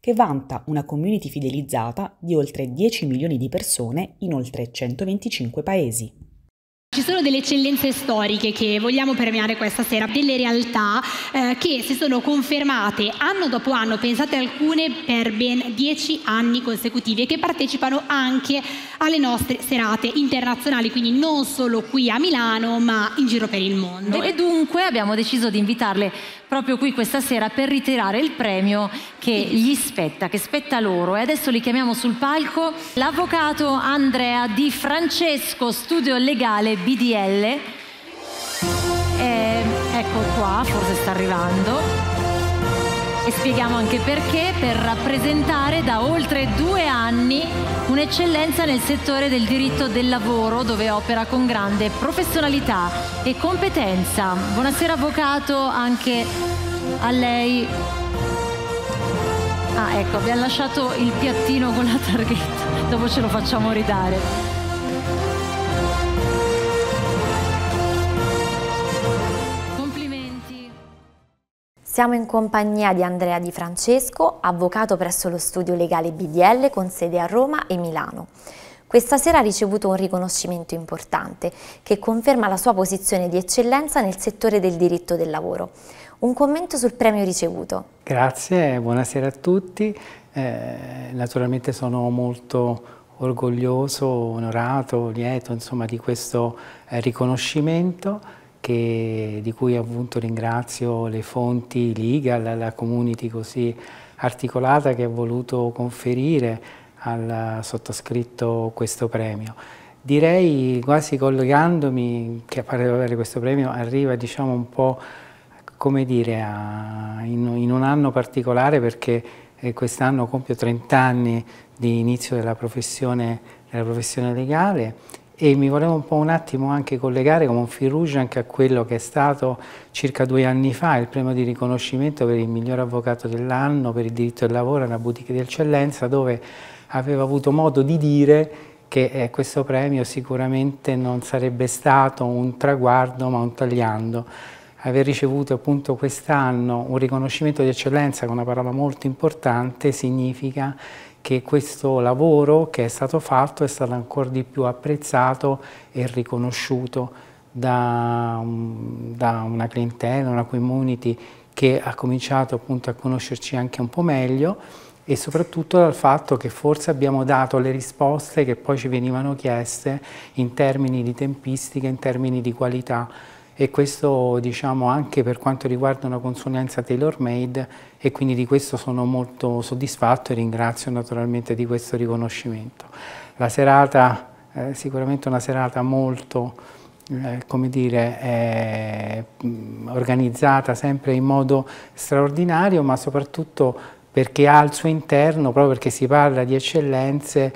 che vanta una community fidelizzata di oltre 10 milioni di persone in oltre 125 paesi. Ci sono delle eccellenze storiche che vogliamo premiare questa sera, delle realtà eh, che si sono confermate anno dopo anno, pensate alcune per ben 10 anni consecutivi e che partecipano anche alle nostre serate internazionali, quindi non solo qui a Milano ma in giro per il mondo. E dunque abbiamo deciso di invitarle proprio qui questa sera per ritirare il premio che gli spetta, che spetta loro. E adesso li chiamiamo sul palco l'avvocato Andrea Di Francesco, studio legale BDL. E, ecco qua, forse sta arrivando e spieghiamo anche perché, per rappresentare da oltre due anni un'eccellenza nel settore del diritto del lavoro dove opera con grande professionalità e competenza. Buonasera avvocato, anche a lei. Ah ecco, abbiamo lasciato il piattino con la targhetta, dopo ce lo facciamo ridare. Siamo in compagnia di Andrea Di Francesco, avvocato presso lo studio legale BDL con sede a Roma e Milano. Questa sera ha ricevuto un riconoscimento importante che conferma la sua posizione di eccellenza nel settore del diritto del lavoro. Un commento sul premio ricevuto. Grazie, buonasera a tutti. Eh, naturalmente sono molto orgoglioso, onorato, lieto insomma, di questo eh, riconoscimento che, di cui appunto ringrazio le fonti Liga, la community così articolata che ha voluto conferire al sottoscritto questo premio. Direi quasi collegandomi che a parte di questo premio arriva diciamo un po' come dire a, in, in un anno particolare perché eh, quest'anno compio 30 anni di inizio della professione, della professione legale e mi volevo un po' un attimo anche collegare come un fil anche a quello che è stato circa due anni fa il premio di riconoscimento per il miglior avvocato dell'anno per il diritto del lavoro alla boutique di eccellenza dove avevo avuto modo di dire che eh, questo premio sicuramente non sarebbe stato un traguardo ma un tagliando aver ricevuto appunto quest'anno un riconoscimento di eccellenza, che è una parola molto importante, significa che questo lavoro che è stato fatto è stato ancora di più apprezzato e riconosciuto da, da una clientela, una community che ha cominciato appunto a conoscerci anche un po' meglio e soprattutto dal fatto che forse abbiamo dato le risposte che poi ci venivano chieste in termini di tempistica, in termini di qualità e questo diciamo anche per quanto riguarda una consulenza tailor made e quindi di questo sono molto soddisfatto e ringrazio naturalmente di questo riconoscimento. La serata eh, sicuramente una serata molto eh, come dire, eh, organizzata sempre in modo straordinario ma soprattutto perché ha al suo interno, proprio perché si parla di eccellenze,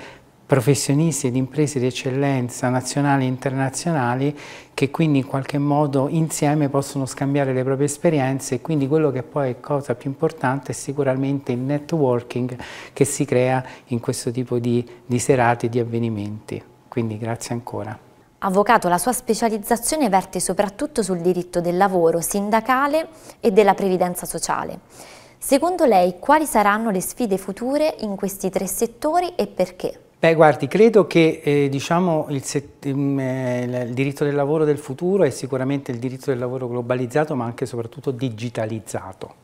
professionisti ed imprese di eccellenza nazionali e internazionali che quindi in qualche modo insieme possono scambiare le proprie esperienze e quindi quello che poi è cosa più importante è sicuramente il networking che si crea in questo tipo di, di serate e di avvenimenti. Quindi grazie ancora. Avvocato, la sua specializzazione verte soprattutto sul diritto del lavoro sindacale e della previdenza sociale. Secondo lei quali saranno le sfide future in questi tre settori e perché? Beh, guardi, credo che eh, diciamo, il, mm, eh, il, diritto del lavoro del futuro è sicuramente il diritto del lavoro globalizzato, ma anche e soprattutto digitalizzato.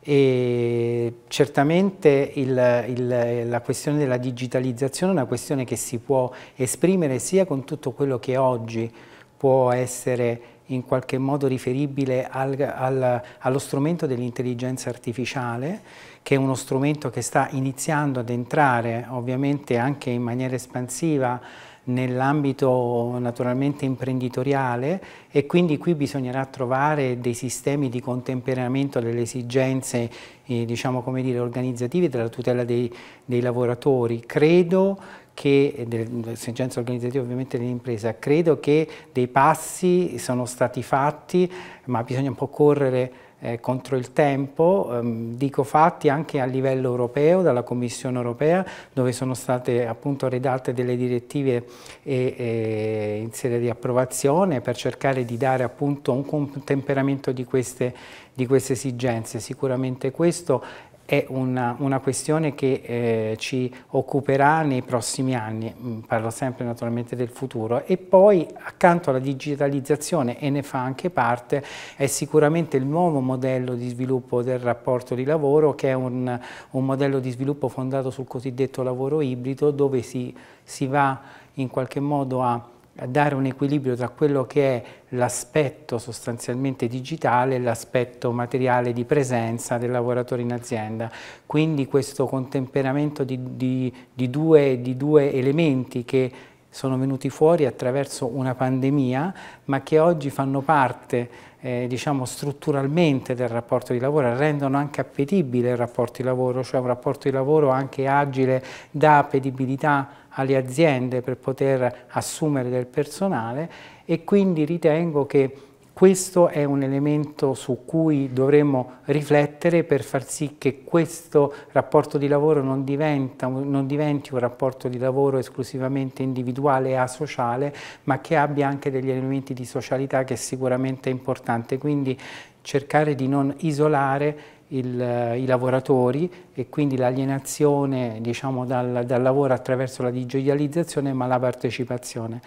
E certamente il, il, la questione della digitalizzazione è una questione che si può esprimere sia con tutto quello che oggi può essere in qualche modo riferibile al, al, allo strumento dell'intelligenza artificiale, che è uno strumento che sta iniziando ad entrare ovviamente anche in maniera espansiva nell'ambito naturalmente imprenditoriale e quindi qui bisognerà trovare dei sistemi di contemperamento delle esigenze eh, diciamo, dire, organizzative della tutela dei, dei lavoratori. Credo che, eh, dell'esigenza organizzativa ovviamente dell'impresa, credo che dei passi sono stati fatti ma bisogna un po' correre eh, contro il tempo, ehm, dico fatti anche a livello europeo, dalla Commissione europea, dove sono state appunto redatte delle direttive e, e in sede di approvazione per cercare di dare appunto un contemperamento di queste, di queste esigenze. Sicuramente questo è una, una questione che eh, ci occuperà nei prossimi anni, mm, parlo sempre naturalmente del futuro, e poi accanto alla digitalizzazione, e ne fa anche parte, è sicuramente il nuovo modello di sviluppo del rapporto di lavoro, che è un, un modello di sviluppo fondato sul cosiddetto lavoro ibrido, dove si, si va in qualche modo a dare un equilibrio tra quello che è l'aspetto sostanzialmente digitale e l'aspetto materiale di presenza del lavoratore in azienda. Quindi questo contemperamento di, di, di, due, di due elementi che sono venuti fuori attraverso una pandemia, ma che oggi fanno parte eh, diciamo, strutturalmente del rapporto di lavoro, rendono anche appetibile il rapporto di lavoro, cioè un rapporto di lavoro anche agile, dà appetibilità alle aziende per poter assumere del personale e quindi ritengo che questo è un elemento su cui dovremmo riflettere per far sì che questo rapporto di lavoro non, diventa, non diventi un rapporto di lavoro esclusivamente individuale e asociale, ma che abbia anche degli elementi di socialità che è sicuramente è importante. Quindi cercare di non isolare il, i lavoratori e quindi l'alienazione diciamo, dal, dal lavoro attraverso la digitalizzazione ma la partecipazione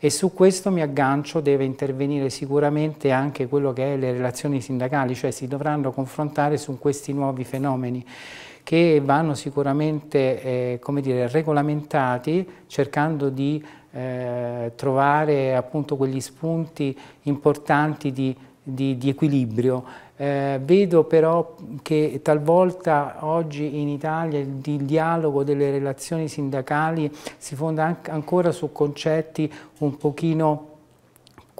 e su questo mi aggancio deve intervenire sicuramente anche quello che è le relazioni sindacali, cioè si dovranno confrontare su questi nuovi fenomeni che vanno sicuramente eh, come dire, regolamentati cercando di eh, trovare appunto quegli spunti importanti di di, di equilibrio. Eh, vedo però che talvolta oggi in Italia il, il dialogo delle relazioni sindacali si fonda anche, ancora su concetti un pochino,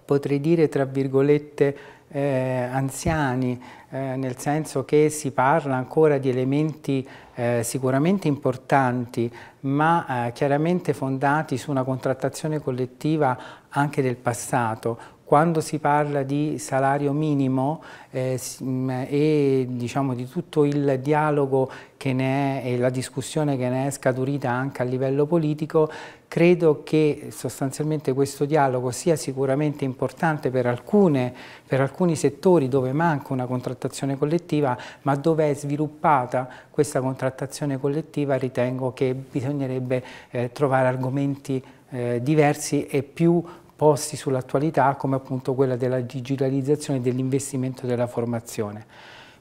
potrei dire, tra virgolette, eh, anziani, eh, nel senso che si parla ancora di elementi eh, sicuramente importanti, ma eh, chiaramente fondati su una contrattazione collettiva anche del passato, quando si parla di salario minimo eh, mm, e diciamo, di tutto il dialogo che ne è e la discussione che ne è scaturita anche a livello politico, credo che sostanzialmente questo dialogo sia sicuramente importante per, alcune, per alcuni settori dove manca una contrattazione collettiva, ma dove è sviluppata questa contrattazione trattazione collettiva ritengo che bisognerebbe eh, trovare argomenti eh, diversi e più posti sull'attualità come appunto quella della digitalizzazione e dell'investimento della formazione.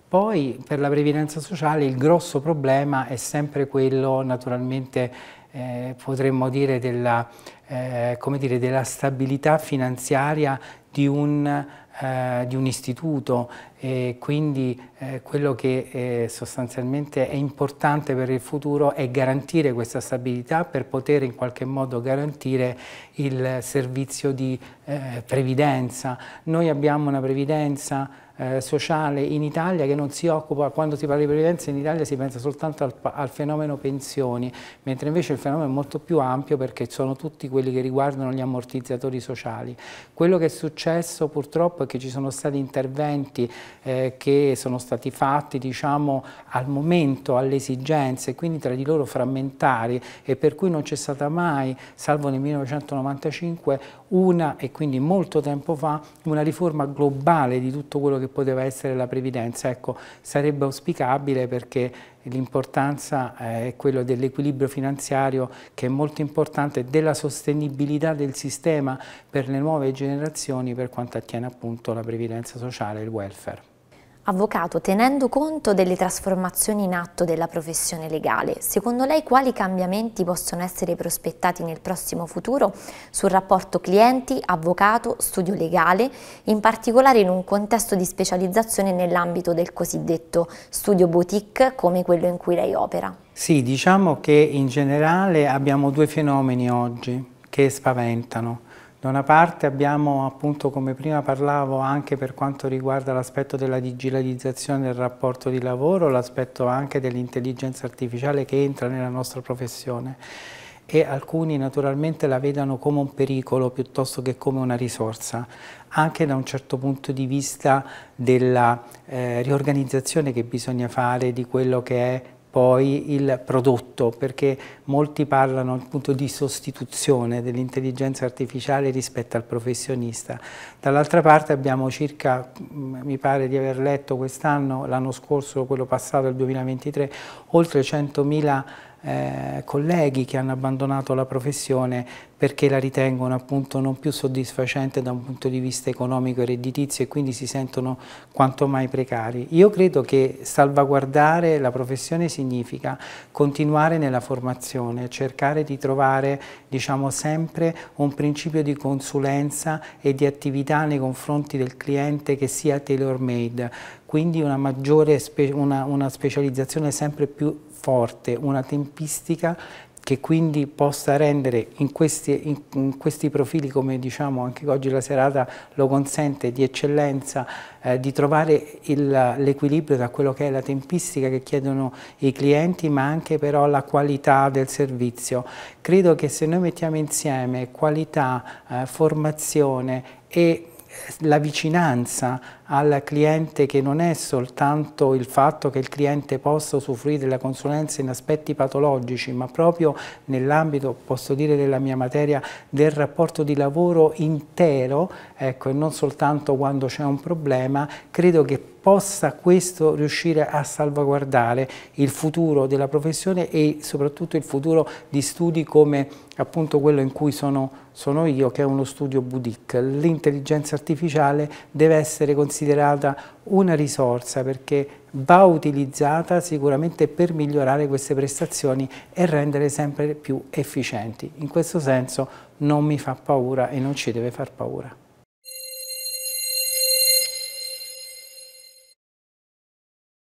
Poi per la previdenza sociale il grosso problema è sempre quello naturalmente eh, potremmo dire della, eh, dire della, stabilità finanziaria di un eh, di un istituto e quindi eh, quello che eh, sostanzialmente è importante per il futuro è garantire questa stabilità per poter in qualche modo garantire il servizio di eh, previdenza. Noi abbiamo una previdenza eh, sociale in Italia che non si occupa, quando si parla di previdenza in Italia si pensa soltanto al, al, fenomeno pensioni, mentre invece il fenomeno è molto più ampio perché sono tutti quelli che riguardano gli ammortizzatori sociali. Quello che è successo purtroppo è che ci sono stati interventi eh, che sono stati fatti diciamo, al momento, alle esigenze, quindi tra di loro frammentari e per cui non c'è stata mai, salvo nel 1995, una e quindi molto tempo fa, una riforma globale di tutto quello che poteva essere la previdenza. Ecco, sarebbe auspicabile perché l'importanza eh, è quella dell'equilibrio finanziario che è molto importante, della sostenibilità del sistema per le nuove generazioni per quanto attiene appunto la previdenza sociale e il welfare. Avvocato, tenendo conto delle trasformazioni in atto della professione legale, secondo lei quali cambiamenti possono essere prospettati nel prossimo futuro sul rapporto clienti-avvocato, studio legale, in particolare in un contesto di specializzazione nell'ambito del cosiddetto studio boutique come quello in cui lei opera? Sì, diciamo che in generale abbiamo due fenomeni oggi che spaventano. Da una parte abbiamo appunto come prima parlavo anche per quanto riguarda l'aspetto della digitalizzazione del rapporto di lavoro, l'aspetto anche dell'intelligenza artificiale che entra nella nostra professione e alcuni naturalmente la vedono come un pericolo piuttosto che come una risorsa, anche da un certo punto di vista della eh, riorganizzazione che bisogna fare di quello che è poi il prodotto, perché molti parlano appunto di sostituzione dell'intelligenza artificiale rispetto al professionista. Dall'altra parte abbiamo circa, mm, mi pare di aver letto quest'anno, l'anno scorso, quello passato, il 2023, oltre 100.000 eh, colleghi che hanno abbandonato la professione perché la ritengono appunto non più soddisfacente da un punto di vista economico e redditizio e quindi si sentono quanto mai precari. Io credo che salvaguardare la professione significa continuare nella formazione, cercare di trovare diciamo sempre un principio di consulenza e di attività nei confronti del cliente che sia tailor made, quindi una maggiore una, una specializzazione sempre più forte, una tempistica che quindi possa rendere in questi, in, in questi, profili, come diciamo anche oggi la serata lo consente, di eccellenza, eh, di trovare l'equilibrio tra quello che è la tempistica che chiedono i clienti, ma anche però la qualità del servizio. Credo che se noi mettiamo insieme qualità, eh, formazione e eh, la vicinanza al cliente che non è soltanto il fatto che il cliente possa usufruire della consulenza in aspetti patologici, ma proprio nell'ambito, posso dire, della mia materia, del rapporto di lavoro intero, ecco, e non soltanto quando c'è un problema, credo che possa questo riuscire a salvaguardare il futuro della professione e soprattutto il futuro di studi come appunto quello in cui sono, sono io, che è uno studio boutique. L'intelligenza artificiale deve essere considerata considerata una risorsa perché va utilizzata sicuramente per migliorare queste prestazioni e rendere sempre più efficienti. In questo senso non mi fa paura e non ci deve far paura.